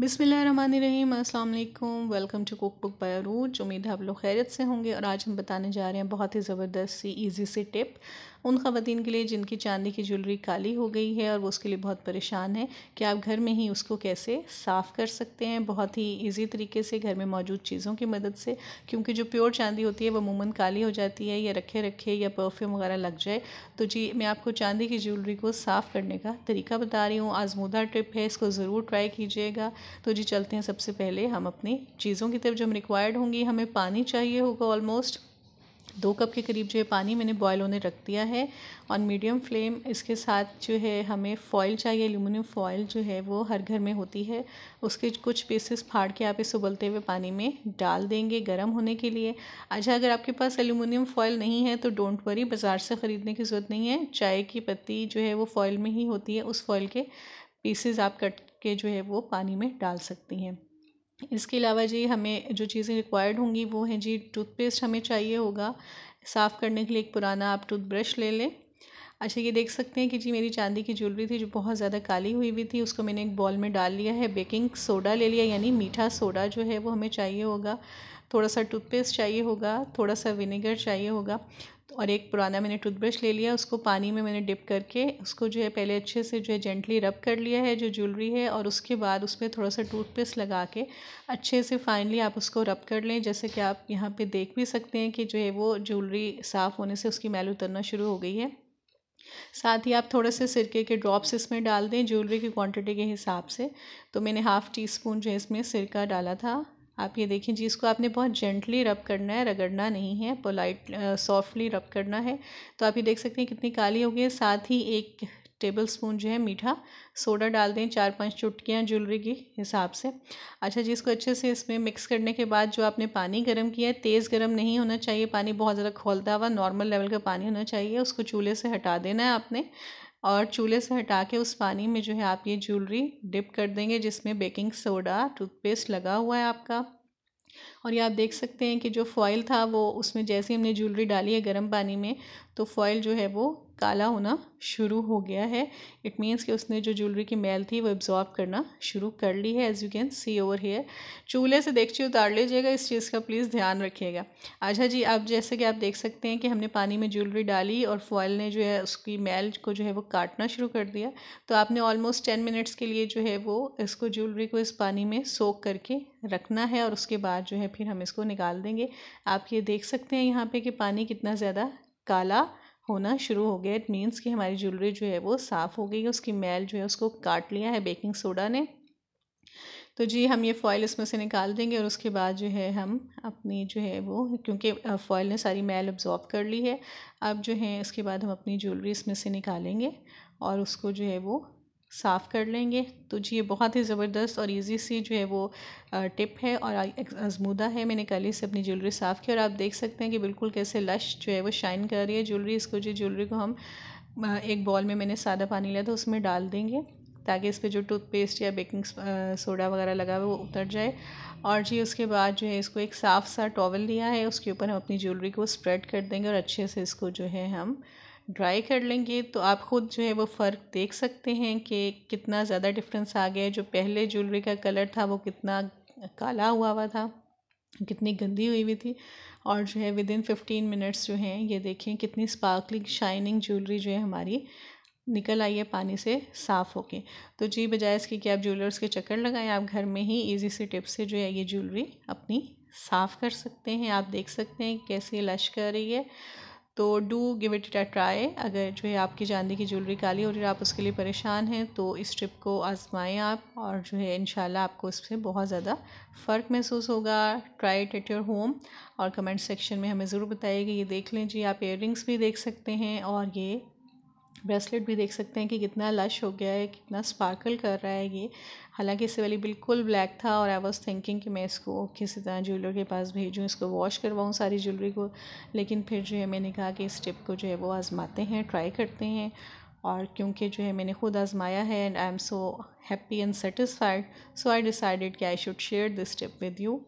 बिसमीम अल्लाम welcome to cook book by Arooj उम्मीद है आप लोग खैरियत से होंगे और आज हम बताने जा रहे हैं बहुत ही ज़बरदस्त सी इजी सी टिप उन खातन के लिए जिनकी चांदी की ज्वेलरी काली हो गई है और वो उसके लिए बहुत परेशान है कि आप घर में ही उसको कैसे साफ़ कर सकते हैं बहुत ही ईजी तरीके से घर में मौजूद चीज़ों की मदद से क्योंकि जो प्योर चांदी होती है वो मुमन काली हो जाती है या रखे रखे या परफ्यूम वगैरह लग जाए तो जी मैं आपको चांदी की ज्वेलरी को साफ़ करने का तरीका बता रही हूँ आजमूदा ट्रिप है इसको ज़रूर ट्राई कीजिएगा तो जी चलते हैं सबसे पहले हम अपनी चीज़ों की तरफ जो हम रिक्वायर्ड होंगी हमें पानी चाहिए होगा ऑलमोस्ट दो कप के करीब जो है पानी मैंने बॉयल होने रख दिया है और मीडियम फ्लेम इसके साथ जो है हमें फॉयल चाहिए एल्यूमिनियम फॉयल जो है वो हर घर में होती है उसके कुछ पीसेस फाड़ के आप इसे उबलते हुए पानी में डाल देंगे गर्म होने के लिए अच्छा अगर आपके पास एल्यूमिनियम फॉयल नहीं है तो डोंट वरी बाज़ार से ख़रीदने की ज़रूरत नहीं है चाय की पत्ती जो है वो फॉयल में ही होती है उस फॉयल के पीसेज आप कट के जो है वो पानी में डाल सकती हैं इसके अलावा जी हमें जो चीज़ें रिक्वायर्ड होंगी वो हैं जी टूथपेस्ट हमें चाहिए होगा साफ़ करने के लिए एक पुराना आप टूथब्रश ले लें अच्छा ये देख सकते हैं कि जी मेरी चांदी की ज्वेलरी थी जो बहुत ज़्यादा काली हुई हुई थी उसको मैंने एक बॉल में डाल लिया है बेकिंग सोडा ले लिया यानी मीठा सोडा जो है वो हमें चाहिए होगा थोड़ा सा टूथपेस्ट चाहिए होगा थोड़ा सा विनेगर चाहिए होगा और एक पुराना मैंने टूथब्रश ले लिया उसको पानी में मैंने डिप करके उसको जो है पहले अच्छे से जो है जेंटली रब कर लिया है जो ज्वेलरी है और उसके बाद उस पर थोड़ा सा टूथपेस्ट लगा के अच्छे से फाइनली आप उसको रब कर लें जैसे कि आप यहाँ पे देख भी सकते हैं कि जो है वो ज्वेलरी साफ़ होने से उसकी मैल उतरना शुरू हो गई है साथ ही आप थोड़े से सिरके के ड्रॉप्स इसमें डाल दें ज्वेलरी की क्वांटिटी के हिसाब से तो मैंने हाफ़ टी स्पून जो है इसमें सिरका डाला था आप ये देखें जी इसको आपने बहुत जेंटली रब करना है रगड़ना नहीं है पोलाइट सॉफ्टली रब करना है तो आप ये देख सकते हैं कितनी काली हो गई है साथ ही एक टेबल स्पून जो है मीठा सोडा डाल दें चार पांच चुटकियाँ ज्वेलरी के हिसाब से अच्छा जी इसको अच्छे से इसमें मिक्स करने के बाद जो आपने पानी गर्म किया है तेज़ गर्म नहीं होना चाहिए पानी बहुत ज़्यादा खोलता हुआ नॉर्मल लेवल का पानी होना चाहिए उसको चूल्हे से हटा देना है आपने और चूल्हे से हटा के उस पानी में जो है आप ये ज्वेलरी डिप कर देंगे जिसमें बेकिंग सोडा टूथपेस्ट लगा हुआ है आपका और ये आप देख सकते हैं कि जो फॉइल था वो उसमें जैसे हमने ज्वेलरी डाली है गर्म पानी में तो फॉइल जो है वो काला होना शुरू हो गया है इट मीन्स कि उसने जो ज्वेलरी की मैल थी वो एब्जॉर्ब करना शुरू कर ली है as you can see over here चूल्हे से देखची उतार लीजिएगा इस चीज़ का प्लीज़ ध्यान रखिएगा अच्छा जी आप जैसे कि आप देख सकते हैं कि हमने पानी में ज्वेलरी डाली और फॉयल ने जो है उसकी मैल को जो है वो काटना शुरू कर दिया तो आपने ऑलमोस्ट टेन मिनट्स के लिए जो है वो इसको ज्वेलरी को इस पानी में सोख करके रखना है और उसके बाद जो है फिर हम इसको निकाल देंगे आप ये देख सकते हैं यहाँ पर कि पानी कितना ज़्यादा काला होना शुरू हो गया इट मीन्स कि हमारी ज्वेलरी जो है वो साफ़ हो गई उसकी मैल जो है उसको काट लिया है बेकिंग सोडा ने तो जी हम ये फॉइल इसमें से निकाल देंगे और उसके बाद जो है हम अपनी जो है वो क्योंकि फॉइल ने सारी मैल अब्जॉर्ब कर ली है अब जो है इसके बाद हम अपनी ज्वेलरी इसमें से निकालेंगे और उसको जो है वो साफ़ कर लेंगे तो जी ये बहुत ही ज़बरदस्त और इजी सी जो है वो टिप है और आजमूदा है मैंने कल ही से अपनी ज्वेलरी साफ़ की और आप देख सकते हैं कि बिल्कुल कैसे लश जो है वो शाइन कर रही है ज्वेलरी इसको जो ज्वेलरी को हम एक बॉल में मैंने सादा पानी लिया था उसमें डाल देंगे ताकि इस पर जो टूथपेस्ट या बेकिंग सोडा वगैरह लगा हुआ वो उतर जाए और जी उसके बाद जो है इसको एक साफ़ सा टॉवल लिया है उसके ऊपर हम अपनी ज्वेलरी को स्प्रेड कर देंगे और अच्छे से इसको जो है हम ड्राई कर लेंगे तो आप ख़ुद जो है वो फ़र्क देख सकते हैं कि कितना ज़्यादा डिफरेंस आ गया है जो पहले ज्वेलरी का कलर था वो कितना काला हुआ हुआ था कितनी गंदी हुई हुई थी और जो है विद इन फिफ्टीन मिनट्स जो हैं ये देखें कितनी स्पार्कलिंग शाइनिंग ज्वेलरी जो है हमारी निकल आई है पानी से साफ़ होके तो जी बजाय इसके कि आप ज्वेलर्स के चक्कर लगाएं आप घर में ही इजी से टिप्स से जो है ये ज्वेलरी अपनी साफ़ कर सकते हैं आप देख सकते हैं कैसे लश कर रही है तो do give it a try अगर जो है आपकी चांदी की ज्वेलरी काली हो रही है आप उसके लिए परेशान हैं तो इस ट्रिप को आजमाएं आप और जो है इन आपको इससे बहुत ज़्यादा फ़र्क महसूस होगा try it at your home और कमेंट सेक्शन में हमें ज़रूर बताइए कि ये देख लें जी आप इयर भी देख सकते हैं और ये ब्रेसलेट भी देख सकते हैं कि कितना लश हो गया है कितना स्पार्कल कर रहा है ये हालांकि इससे वाली बिल्कुल ब्लैक था और आई वॉज थिंकिंग कि मैं इसको किसी तरह ज्वेलर के पास भेजूँ इसको वॉश करवाऊँ सारी ज्वेलरी को लेकिन फिर जो है मैंने कहा कि इस टिप को जो है वो आजमाते हैं ट्राई करते हैं और क्योंकि जो है मैंने खुद आजमाया है and I am so happy and satisfied so I decided कि I should share this tip with you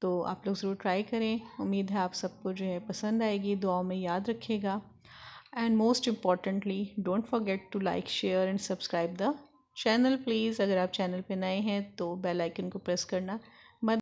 तो आप लोग ज़रूर ट्राई करें उम्मीद है आप सबको जो है पसंद आएगी दुआओं में याद रखेगा and most importantly don't forget to like share and subscribe the channel please अगर आप चैनल पे नए हैं तो बेल आइकन को प्रेस करना